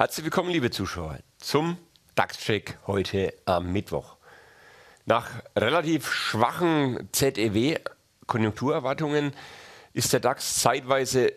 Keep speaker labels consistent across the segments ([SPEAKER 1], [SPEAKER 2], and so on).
[SPEAKER 1] Herzlich willkommen, liebe Zuschauer, zum DAX-Check heute am Mittwoch. Nach relativ schwachen ZEW-Konjunkturerwartungen ist der DAX zeitweise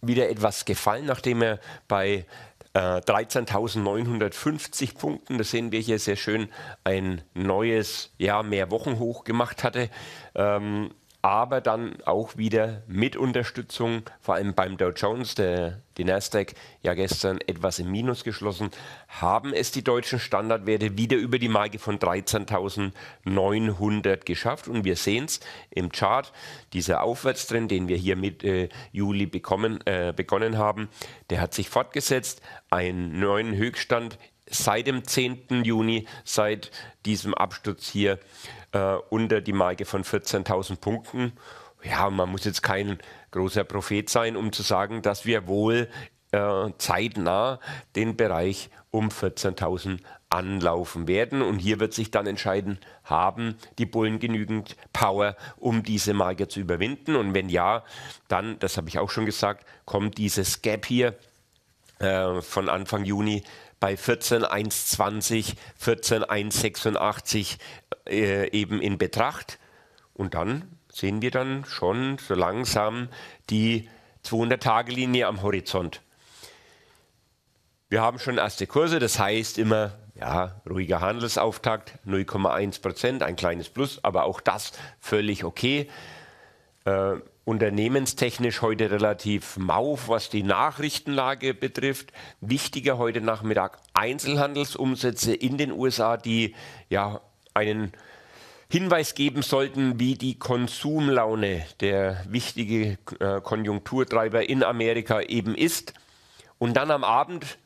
[SPEAKER 1] wieder etwas gefallen, nachdem er bei äh, 13.950 Punkten, das sehen wir hier sehr schön, ein neues, ja, mehr Wochenhoch gemacht hatte. Ähm, aber dann auch wieder mit Unterstützung, vor allem beim Dow Jones, der die Nasdaq ja gestern etwas im Minus geschlossen, haben es die deutschen Standardwerte wieder über die Marke von 13.900 geschafft und wir sehen es im Chart, dieser Aufwärtstrend, den wir hier mit äh, Juli bekommen, äh, begonnen haben, der hat sich fortgesetzt, einen neuen Höchststand seit dem 10. Juni, seit diesem Absturz hier äh, unter die Marke von 14.000 Punkten. Ja, man muss jetzt kein großer Prophet sein, um zu sagen, dass wir wohl äh, zeitnah den Bereich um 14.000 anlaufen werden. Und hier wird sich dann entscheiden, haben die Bullen genügend Power, um diese Marke zu überwinden? Und wenn ja, dann, das habe ich auch schon gesagt, kommt dieses Gap hier äh, von Anfang Juni bei 14,120, 14,186 äh, eben in Betracht. Und dann sehen wir dann schon so langsam die 200-Tage-Linie am Horizont. Wir haben schon erste Kurse, das heißt immer, ja, ruhiger Handelsauftakt, 0,1 Prozent, ein kleines Plus, aber auch das völlig okay. Äh, unternehmenstechnisch heute relativ mau, was die Nachrichtenlage betrifft. Wichtiger heute Nachmittag Einzelhandelsumsätze in den USA, die ja einen Hinweis geben sollten, wie die Konsumlaune der wichtige äh, Konjunkturtreiber in Amerika eben ist. Und dann am Abend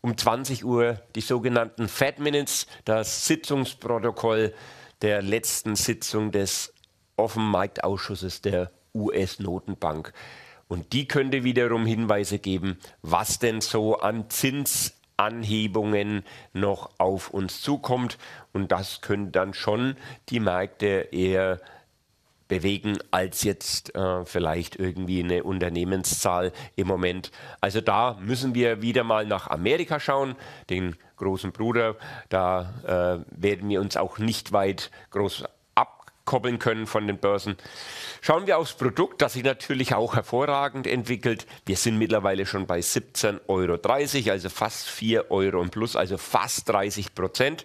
[SPEAKER 1] um 20 Uhr die sogenannten Fat Minutes, das Sitzungsprotokoll der letzten Sitzung des Offenmarktausschusses der US-Notenbank. Und die könnte wiederum Hinweise geben, was denn so an Zinsanhebungen noch auf uns zukommt. Und das könnte dann schon die Märkte eher bewegen als jetzt äh, vielleicht irgendwie eine Unternehmenszahl im Moment. Also da müssen wir wieder mal nach Amerika schauen, den großen Bruder. Da äh, werden wir uns auch nicht weit groß abkoppeln können von den Börsen. Schauen wir aufs Produkt, das sich natürlich auch hervorragend entwickelt. Wir sind mittlerweile schon bei 17,30 Euro, also fast 4 Euro im Plus, also fast 30 Prozent.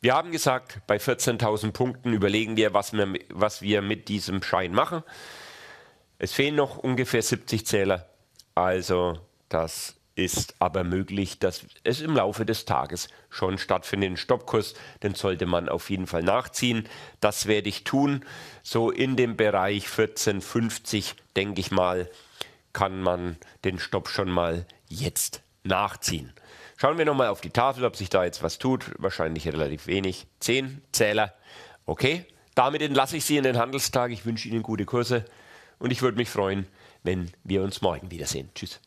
[SPEAKER 1] Wir haben gesagt, bei 14.000 Punkten überlegen wir was, wir, was wir mit diesem Schein machen. Es fehlen noch ungefähr 70 Zähler, also das ist aber möglich, dass es im Laufe des Tages schon stattfindet. Den Stoppkurs, den sollte man auf jeden Fall nachziehen. Das werde ich tun. So in dem Bereich 14,50, denke ich mal, kann man den Stopp schon mal jetzt nachziehen. Schauen wir nochmal auf die Tafel, ob sich da jetzt was tut. Wahrscheinlich relativ wenig. Zehn Zähler. Okay, damit entlasse ich Sie in den Handelstag. Ich wünsche Ihnen gute Kurse und ich würde mich freuen, wenn wir uns morgen wiedersehen. Tschüss.